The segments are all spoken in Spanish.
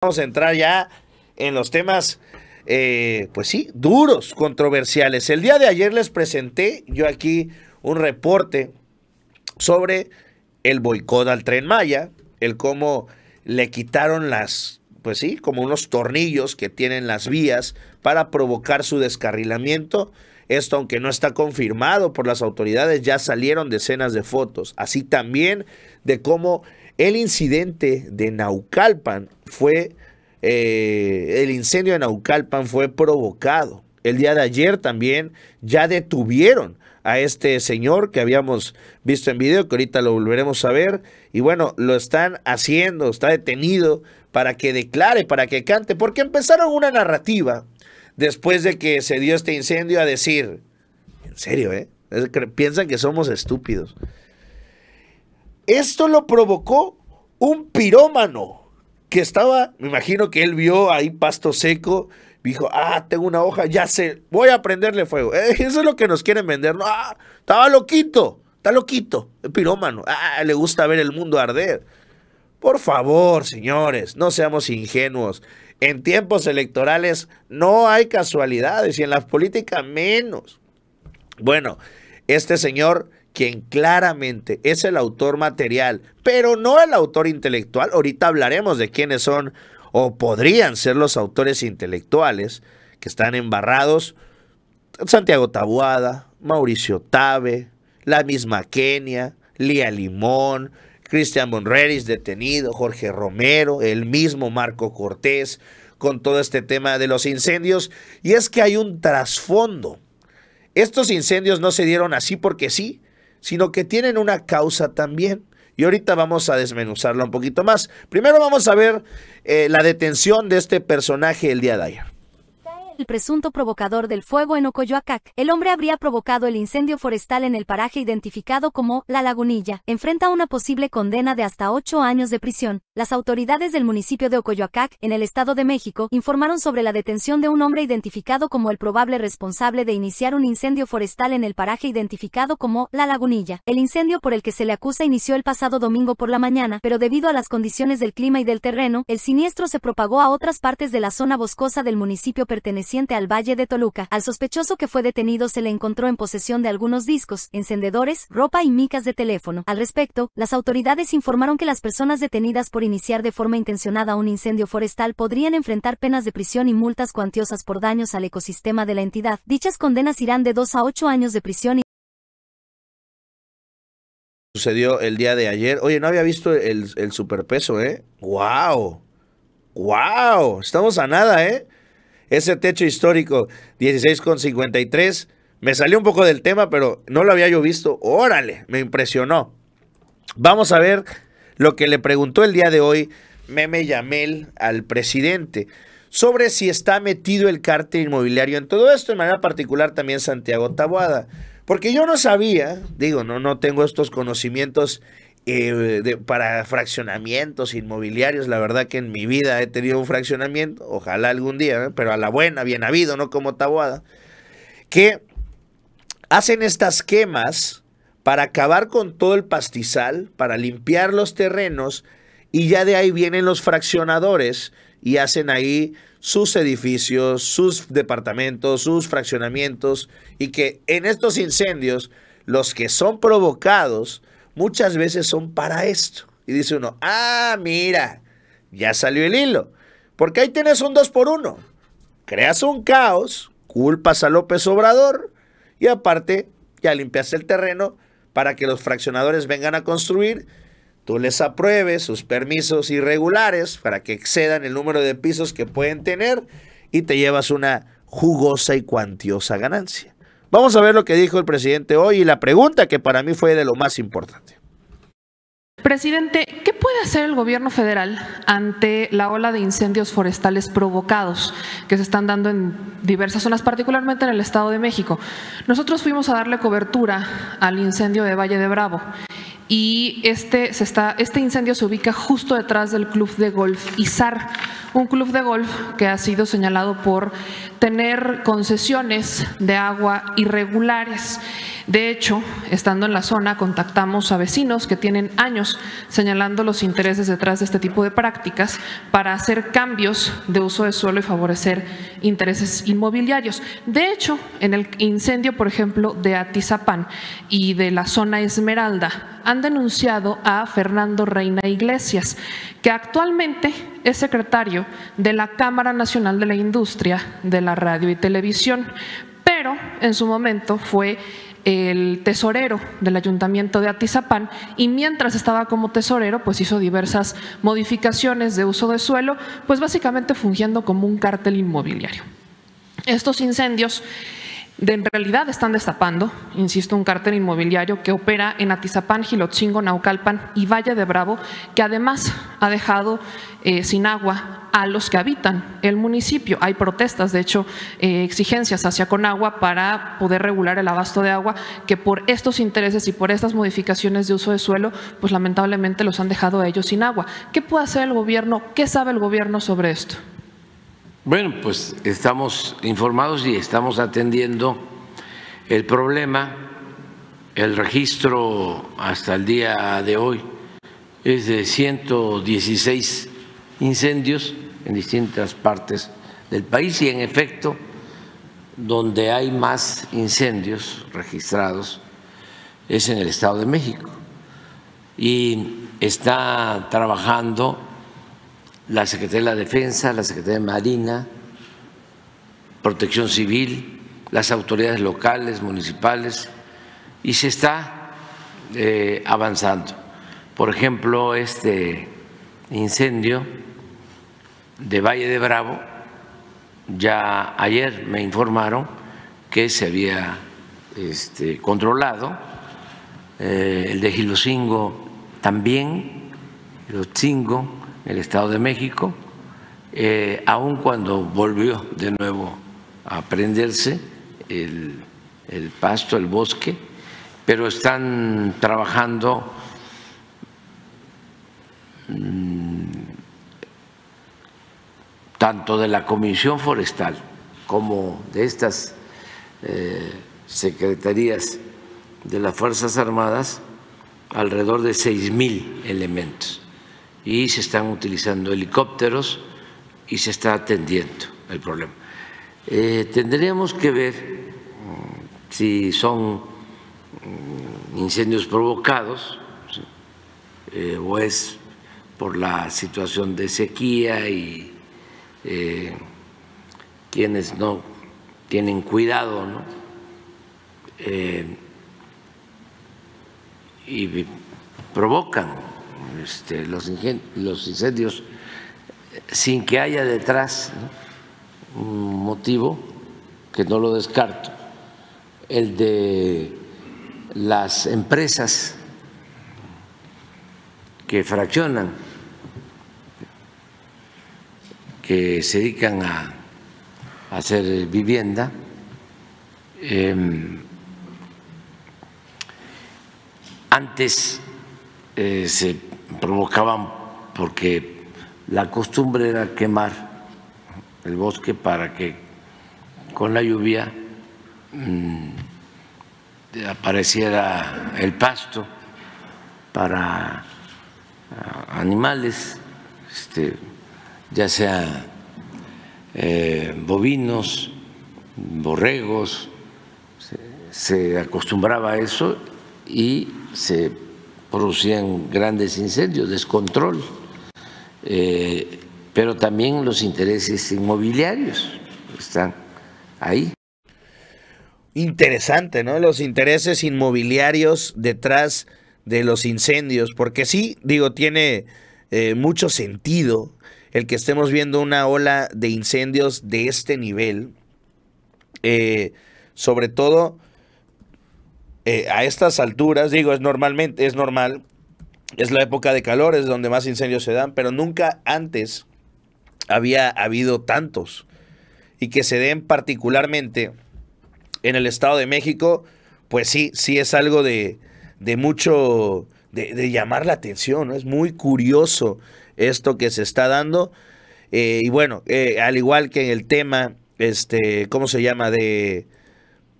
Vamos a entrar ya en los temas, eh, pues sí, duros, controversiales. El día de ayer les presenté yo aquí un reporte sobre el boicot al tren Maya, el cómo le quitaron las, pues sí, como unos tornillos que tienen las vías para provocar su descarrilamiento. Esto, aunque no está confirmado por las autoridades, ya salieron decenas de fotos. Así también de cómo el incidente de Naucalpan fue, eh, el incendio de Naucalpan fue provocado. El día de ayer también ya detuvieron a este señor que habíamos visto en video, que ahorita lo volveremos a ver. Y bueno, lo están haciendo, está detenido para que declare, para que cante, porque empezaron una narrativa después de que se dio este incendio a decir, en serio, ¿eh? Piensan que somos estúpidos. Esto lo provocó un pirómano que estaba, me imagino que él vio ahí pasto seco, dijo, ah, tengo una hoja, ya sé, voy a prenderle fuego. Eh, eso es lo que nos quieren vender. No, ah, estaba loquito, está loquito, el pirómano. Ah, le gusta ver el mundo arder. Por favor, señores, no seamos ingenuos. En tiempos electorales no hay casualidades y en la política menos. Bueno, este señor quien claramente es el autor material, pero no el autor intelectual. Ahorita hablaremos de quiénes son o podrían ser los autores intelectuales que están embarrados. Santiago Tabuada, Mauricio Tabe, la misma Kenia, Lía Limón, Cristian Bonreris detenido, Jorge Romero, el mismo Marco Cortés, con todo este tema de los incendios. Y es que hay un trasfondo. Estos incendios no se dieron así porque sí, sino que tienen una causa también. Y ahorita vamos a desmenuzarla un poquito más. Primero vamos a ver eh, la detención de este personaje el día de ayer el presunto provocador del fuego en Ocoyoacac. El hombre habría provocado el incendio forestal en el paraje identificado como La Lagunilla. Enfrenta una posible condena de hasta ocho años de prisión. Las autoridades del municipio de Ocoyoacac, en el Estado de México, informaron sobre la detención de un hombre identificado como el probable responsable de iniciar un incendio forestal en el paraje identificado como La Lagunilla. El incendio por el que se le acusa inició el pasado domingo por la mañana, pero debido a las condiciones del clima y del terreno, el siniestro se propagó a otras partes de la zona boscosa del municipio perteneciente al Valle de Toluca. Al sospechoso que fue detenido se le encontró en posesión de algunos discos, encendedores, ropa y micas de teléfono. Al respecto, las autoridades informaron que las personas detenidas por iniciar de forma intencionada un incendio forestal podrían enfrentar penas de prisión y multas cuantiosas por daños al ecosistema de la entidad. Dichas condenas irán de 2 a 8 años de prisión y sucedió el día de ayer. Oye, no había visto el, superpeso, ¿eh? ¡Wow! ¡Wow! Estamos a nada, ¿eh? ese techo histórico 16,53. Me salió un poco del tema, pero no lo había yo visto. Órale, me impresionó. Vamos a ver lo que le preguntó el día de hoy Meme Yamel al presidente sobre si está metido el cártel inmobiliario en todo esto, en manera particular también Santiago Taboada. Porque yo no sabía, digo, no, no tengo estos conocimientos eh, para fraccionamientos inmobiliarios. La verdad que en mi vida he tenido un fraccionamiento, ojalá algún día, ¿eh? pero a la buena, bien habido, no como tabuada, que hacen estas quemas para acabar con todo el pastizal, para limpiar los terrenos y ya de ahí vienen los fraccionadores y hacen ahí sus edificios, sus departamentos, sus fraccionamientos y que en estos incendios los que son provocados muchas veces son para esto. Y dice uno, ah, mira, ya salió el hilo. Porque ahí tienes un dos por uno. Creas un caos, culpas a López Obrador y aparte ya limpiaste el terreno para que los fraccionadores vengan a construir. Tú les apruebes sus permisos irregulares para que excedan el número de pisos que pueden tener y te llevas una jugosa y cuantiosa ganancia. Vamos a ver lo que dijo el presidente hoy y la pregunta que para mí fue de lo más importante. Presidente, ¿qué puede hacer el gobierno federal ante la ola de incendios forestales provocados que se están dando en diversas zonas, particularmente en el Estado de México? Nosotros fuimos a darle cobertura al incendio de Valle de Bravo y este, se está, este incendio se ubica justo detrás del club de golf Izar, un club de golf que ha sido señalado por tener concesiones de agua irregulares. De hecho, estando en la zona, contactamos a vecinos que tienen años señalando los intereses detrás de este tipo de prácticas para hacer cambios de uso de suelo y favorecer intereses inmobiliarios. De hecho, en el incendio, por ejemplo, de Atizapán y de la zona Esmeralda, han denunciado a Fernando Reina Iglesias, que actualmente es secretario de la Cámara Nacional de la Industria de la Radio y Televisión, pero en su momento fue el tesorero del ayuntamiento de Atizapán y mientras estaba como tesorero pues hizo diversas modificaciones de uso de suelo pues básicamente fungiendo como un cártel inmobiliario. Estos incendios de, en realidad están destapando, insisto, un cártel inmobiliario que opera en Atizapán, Gilotzingo, Naucalpan y Valle de Bravo, que además ha dejado eh, sin agua a los que habitan el municipio. Hay protestas, de hecho, eh, exigencias hacia Conagua para poder regular el abasto de agua, que por estos intereses y por estas modificaciones de uso de suelo, pues lamentablemente los han dejado a ellos sin agua. ¿Qué puede hacer el gobierno? ¿Qué sabe el gobierno sobre esto? Bueno, pues estamos informados y estamos atendiendo el problema. El registro hasta el día de hoy es de 116 incendios en distintas partes del país y en efecto, donde hay más incendios registrados es en el Estado de México. Y está trabajando la Secretaría de la Defensa, la Secretaría de Marina, Protección Civil, las autoridades locales, municipales, y se está eh, avanzando. Por ejemplo, este incendio de Valle de Bravo, ya ayer me informaron que se había este, controlado, eh, el de Gilocingo también, Gilocingo, el Estado de México, aún eh, aun cuando volvió de nuevo a prenderse el, pasto, el bosque, pero están trabajando mm, tanto de la Comisión Forestal como de estas eh, secretarías de las Fuerzas Armadas alrededor de seis mil elementos y se están utilizando helicópteros y se está atendiendo el problema. Eh, tendríamos que ver mm, si son mm, incendios provocados eh, o es por la situación de sequía y eh, quienes no tienen cuidado, y provocan este, los, incendios sin que haya detrás un motivo que no lo descarto, el de las empresas que fraccionan, que se dedican a hacer vivienda, em, antes eh, se provocaban porque la costumbre era quemar el bosque para que con la lluvia mm, apareciera el pasto para ah, animales, este, ya sea eh, bovinos, borregos, se acostumbraba a eso y se producían grandes incendios, descontrol, eh, pero también los intereses inmobiliarios están ahí. Interesante, ¿no? Los intereses inmobiliarios detrás de los incendios, porque sí, digo, tiene eh, mucho sentido el que estemos viendo una ola de incendios de este nivel, eh, sobre todo eh, a estas alturas, digo, es normalmente, es normal, es la época de calor, es donde más incendios se dan, pero nunca antes había habido tantos. Y que se den particularmente en el Estado de México, pues sí, sí es algo de, mucho, de, llamar la atención, ¿no? Es muy curioso esto que se está dando. Eh, y bueno, eh, al igual que en el tema, este, ¿cómo se llama? De,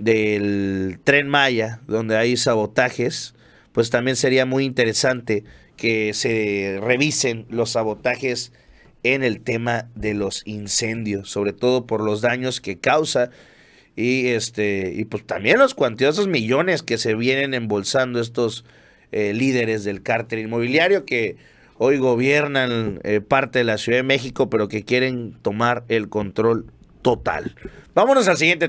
del tren Maya, donde hay sabotajes, pues también sería muy interesante que se revisen los sabotajes en el tema de los incendios, sobre todo por los daños que causa y este y pues también los cuantiosos millones que se vienen embolsando estos eh, líderes del cártel inmobiliario que hoy gobiernan eh, parte de la Ciudad de México, pero que quieren tomar el control total. Vámonos al siguiente tema.